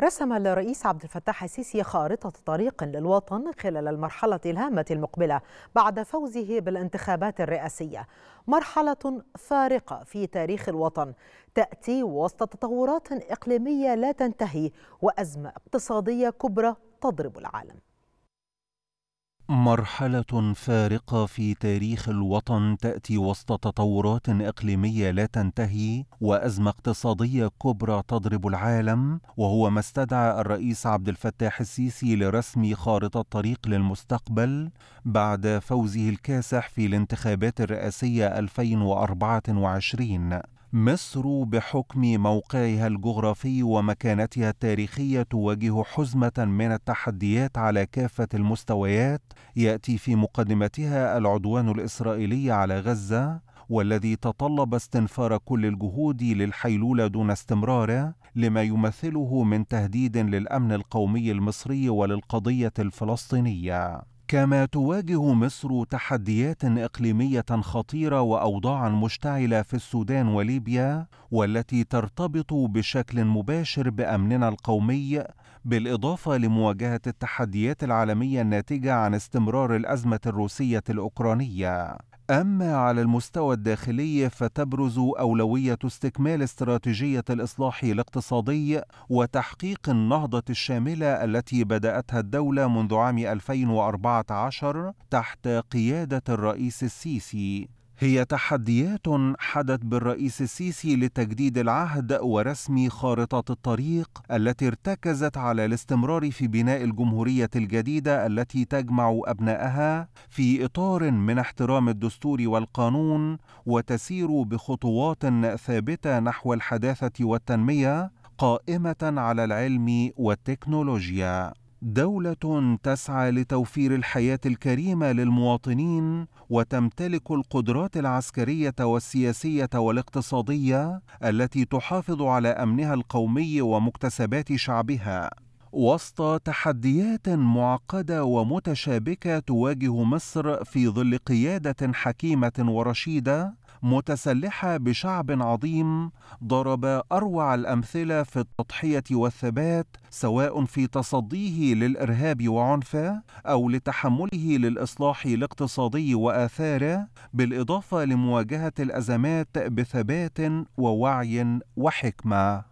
رسم الرئيس عبد الفتاح السيسي خارطة طريق للوطن خلال المرحلة الهامة المقبلة بعد فوزه بالانتخابات الرئاسية، مرحلة فارقة في تاريخ الوطن تأتي وسط تطورات إقليمية لا تنتهي وأزمة اقتصادية كبرى تضرب العالم. مرحلة فارقة في تاريخ الوطن تأتي وسط تطورات إقليمية لا تنتهي وأزمة اقتصادية كبرى تضرب العالم وهو ما استدعى الرئيس عبد الفتاح السيسي لرسم خارطة طريق للمستقبل بعد فوزه الكاسح في الانتخابات الرئاسية 2024 مصر بحكم موقعها الجغرافي ومكانتها التاريخيه تواجه حزمه من التحديات على كافه المستويات ياتي في مقدمتها العدوان الاسرائيلي على غزه والذي تطلب استنفار كل الجهود للحيلوله دون استمراره لما يمثله من تهديد للامن القومي المصري وللقضيه الفلسطينيه كما تواجه مصر تحديات اقليميه خطيره واوضاعا مشتعله في السودان وليبيا والتي ترتبط بشكل مباشر بامننا القومي بالاضافه لمواجهه التحديات العالميه الناتجه عن استمرار الازمه الروسيه الاوكرانيه أما على المستوى الداخلي فتبرز أولوية استكمال استراتيجية الإصلاح الاقتصادي وتحقيق النهضة الشاملة التي بدأتها الدولة منذ عام 2014 تحت قيادة الرئيس السيسي هي تحديات حدت بالرئيس السيسي لتجديد العهد ورسم خارطة الطريق التي ارتكزت على الاستمرار في بناء الجمهورية الجديدة التي تجمع أبنائها في إطار من احترام الدستور والقانون وتسير بخطوات ثابتة نحو الحداثة والتنمية قائمة على العلم والتكنولوجيا دوله تسعى لتوفير الحياه الكريمه للمواطنين وتمتلك القدرات العسكريه والسياسيه والاقتصاديه التي تحافظ على امنها القومي ومكتسبات شعبها وسط تحديات معقده ومتشابكه تواجه مصر في ظل قياده حكيمه ورشيده متسلحه بشعب عظيم ضرب اروع الامثله في التضحيه والثبات سواء في تصديه للارهاب وعنفه او لتحمله للاصلاح الاقتصادي واثاره بالاضافه لمواجهه الازمات بثبات ووعي وحكمه